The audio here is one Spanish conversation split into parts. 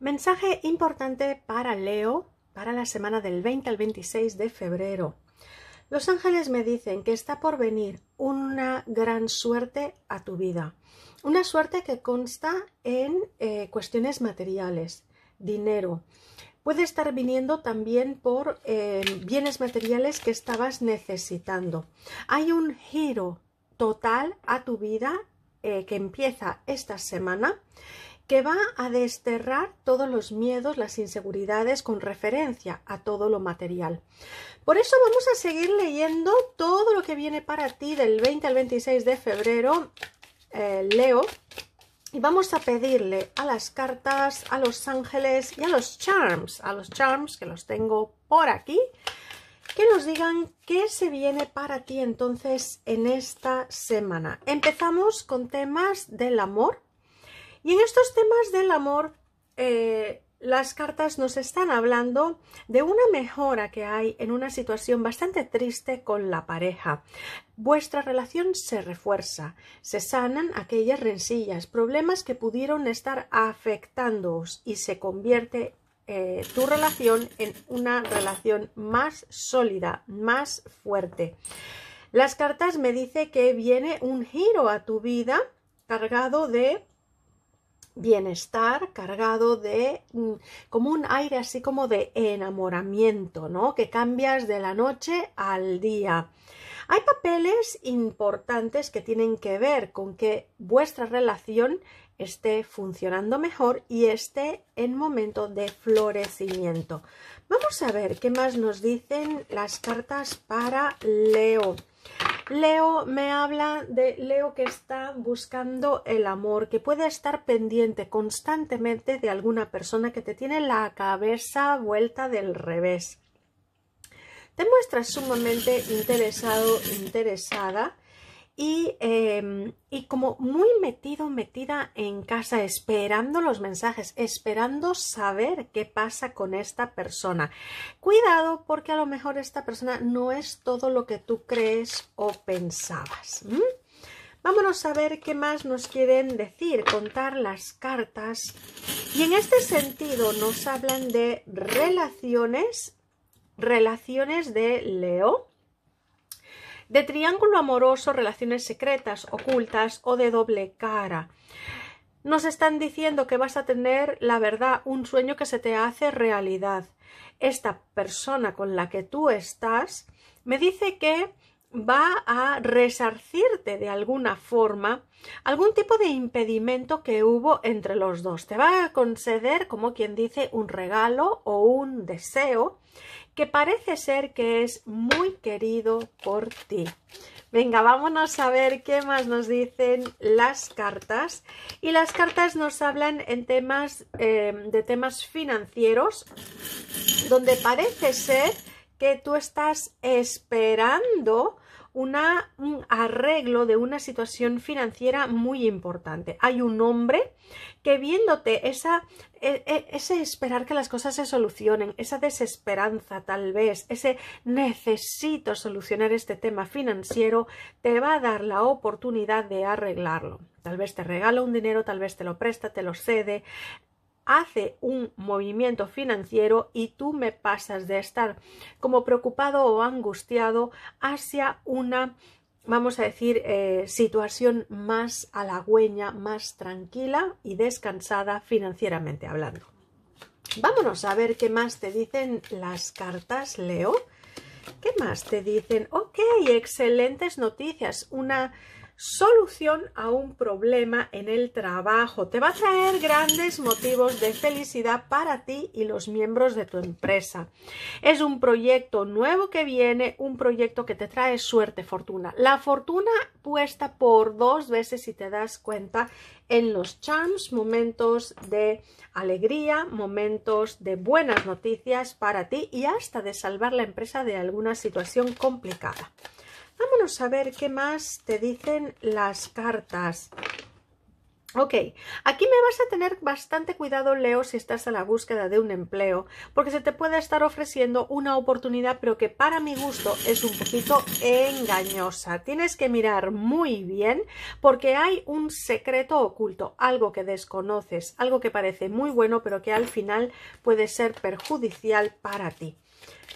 Mensaje importante para Leo para la semana del 20 al 26 de febrero. Los ángeles me dicen que está por venir una gran suerte a tu vida. Una suerte que consta en eh, cuestiones materiales, dinero. Puede estar viniendo también por eh, bienes materiales que estabas necesitando. Hay un giro total a tu vida eh, que empieza esta semana que va a desterrar todos los miedos, las inseguridades con referencia a todo lo material. Por eso vamos a seguir leyendo todo lo que viene para ti del 20 al 26 de febrero, eh, Leo, y vamos a pedirle a las cartas, a los ángeles y a los charms, a los charms que los tengo por aquí, que nos digan qué se viene para ti entonces en esta semana. Empezamos con temas del amor, y en estos temas del amor, eh, las cartas nos están hablando de una mejora que hay en una situación bastante triste con la pareja. Vuestra relación se refuerza, se sanan aquellas rencillas, problemas que pudieron estar afectándoos y se convierte eh, tu relación en una relación más sólida, más fuerte. Las cartas me dice que viene un giro a tu vida cargado de bienestar cargado de mm, como un aire así como de enamoramiento, ¿no? Que cambias de la noche al día. Hay papeles importantes que tienen que ver con que vuestra relación esté funcionando mejor y esté en momento de florecimiento. Vamos a ver qué más nos dicen las cartas para Leo. Leo me habla de Leo que está buscando el amor, que puede estar pendiente constantemente de alguna persona que te tiene la cabeza vuelta del revés. Te muestras sumamente interesado, interesada Em, y, como muy metido, metida en casa, esperando los mensajes, esperando saber qué pasa con esta persona. Cuidado porque a lo mejor esta persona no es todo lo que tú crees o pensabas. Vámonos a ver qué más nos quieren decir, contar las cartas. Y en este sentido nos hablan de relaciones, relaciones de Leo, de triángulo amoroso, relaciones secretas, ocultas o de doble cara. Nos están diciendo que vas a tener, la verdad, un sueño que se te hace realidad. Esta persona con la que tú estás me dice que va a resarcirte de alguna forma algún tipo de impedimento que hubo entre los dos. Te va a conceder, como quien dice, un regalo o un deseo que parece ser que es muy querido por ti. Venga, vámonos a ver qué más nos dicen las cartas. Y las cartas nos hablan en temas eh, de temas financieros, donde parece ser que tú estás esperando un arreglo de una situación financiera muy importante. Hay un hombre que viéndote esa, e, e, ese esperar que las cosas se solucionen, esa desesperanza tal vez, ese necesito solucionar este tema financiero, te va a dar la oportunidad de arreglarlo. Tal vez te regala un dinero, tal vez te lo presta, te lo cede, hace un movimiento financiero y tú me pasas de estar como preocupado o angustiado hacia una vamos a decir, eh, situación más halagüeña, más tranquila y descansada financieramente hablando. Vámonos a ver qué más te dicen las cartas, Leo. ¿Qué más te dicen? Ok, excelentes noticias. Una solución a un problema en el trabajo. Te va a traer grandes motivos de felicidad para ti y los miembros de tu empresa. Es un proyecto nuevo que viene, un proyecto que te trae suerte, fortuna. La fortuna puesta por dos veces si te das cuenta en los charms, momentos de alegría, momentos de buenas noticias para ti y hasta de salvar la empresa de alguna situación complicada. Vámonos a ver qué más te dicen las cartas. Ok, aquí me vas a tener bastante cuidado, Leo, si estás a la búsqueda de un empleo, porque se te puede estar ofreciendo una oportunidad, pero que para mi gusto es un poquito engañosa. Tienes que mirar muy bien porque hay un secreto oculto, algo que desconoces, algo que parece muy bueno, pero que al final puede ser perjudicial para ti.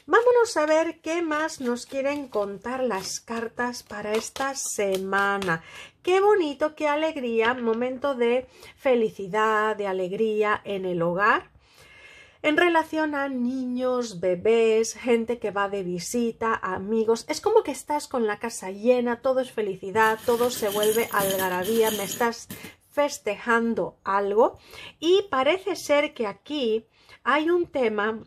Vámonos a ver qué más nos quieren contar las cartas para esta semana. Qué bonito, qué alegría, momento de felicidad, de alegría en el hogar. En relación a niños, bebés, gente que va de visita, amigos, es como que estás con la casa llena, todo es felicidad, todo se vuelve algarabía, me estás festejando algo y parece ser que aquí hay un tema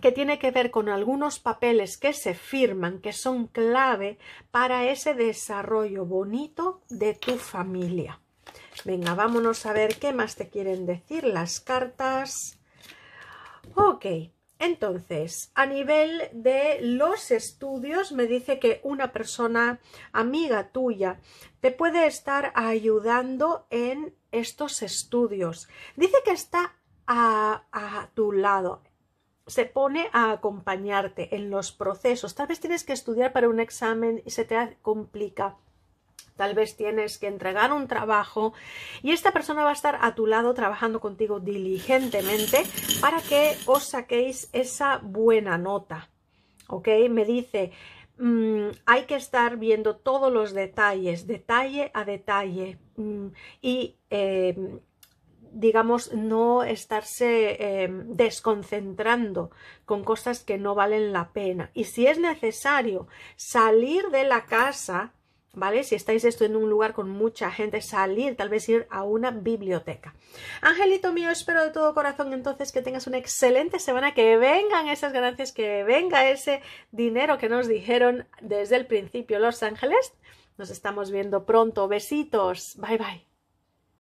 que tiene que ver con algunos papeles que se firman, que son clave para ese desarrollo bonito de tu familia. Venga, vámonos a ver qué más te quieren decir las cartas. Ok, entonces, a nivel de los estudios, me dice que una persona amiga tuya te puede estar ayudando en estos estudios. Dice que está a, a tu lado, se pone a acompañarte en los procesos. Tal vez tienes que estudiar para un examen y se te complica. Tal vez tienes que entregar un trabajo y esta persona va a estar a tu lado trabajando contigo diligentemente para que os saquéis esa buena nota. ¿Ok? Me dice, mm, hay que estar viendo todos los detalles, detalle a detalle. Mm, y eh, digamos, no estarse em, desconcentrando con cosas que no valen la pena. Y si es necesario salir de la casa, ¿vale? Si estáis en un lugar con mucha gente, salir, tal vez ir a una biblioteca. Angelito mío, espero de todo corazón entonces que tengas una excelente semana, que vengan esas ganancias, que venga ese dinero que nos dijeron desde el principio Los Ángeles. Nos estamos viendo pronto. Besitos. Bye bye.